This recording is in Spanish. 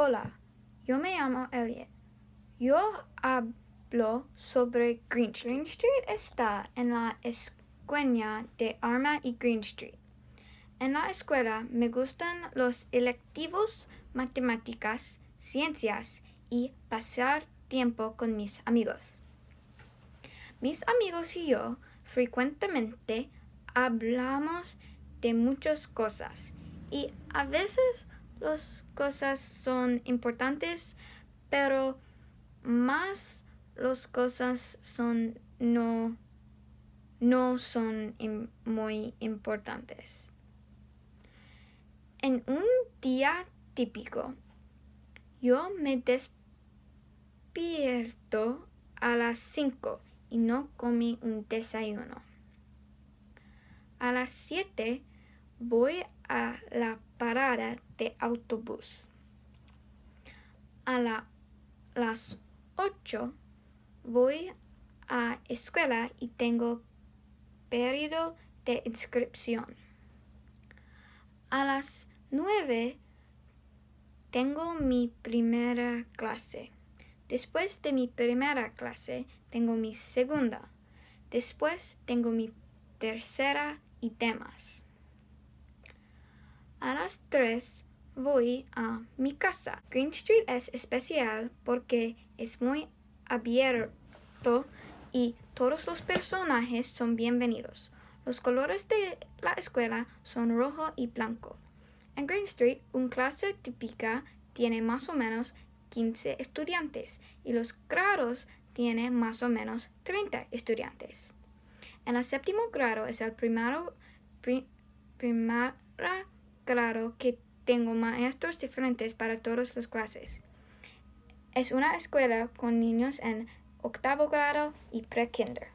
Hola, yo me llamo Elliot. Yo hablo sobre Green Street. Green Street está en la escuela de Arma y Green Street. En la escuela me gustan los electivos, matemáticas, ciencias y pasar tiempo con mis amigos. Mis amigos y yo frecuentemente hablamos de muchas cosas y a veces las cosas son importantes, pero más las cosas son no, no son muy importantes. En un día típico, yo me despierto a las 5 y no comí un desayuno. A las 7 Voy a la parada de autobús. A las 8 voy a escuela y tengo periodo de inscripción. A las 9 tengo mi primera clase. Después de mi primera clase tengo mi segunda. Después tengo mi tercera y demás. A las 3 voy a mi casa. Green Street es especial porque es muy abierto y todos los personajes son bienvenidos. Los colores de la escuela son rojo y blanco. En Green Street, una clase típica tiene más o menos 15 estudiantes y los grados tienen más o menos 30 estudiantes. En el séptimo grado es el primero, prim, claro que tengo maestros diferentes para todas las clases. Es una escuela con niños en octavo grado y pre-kinder.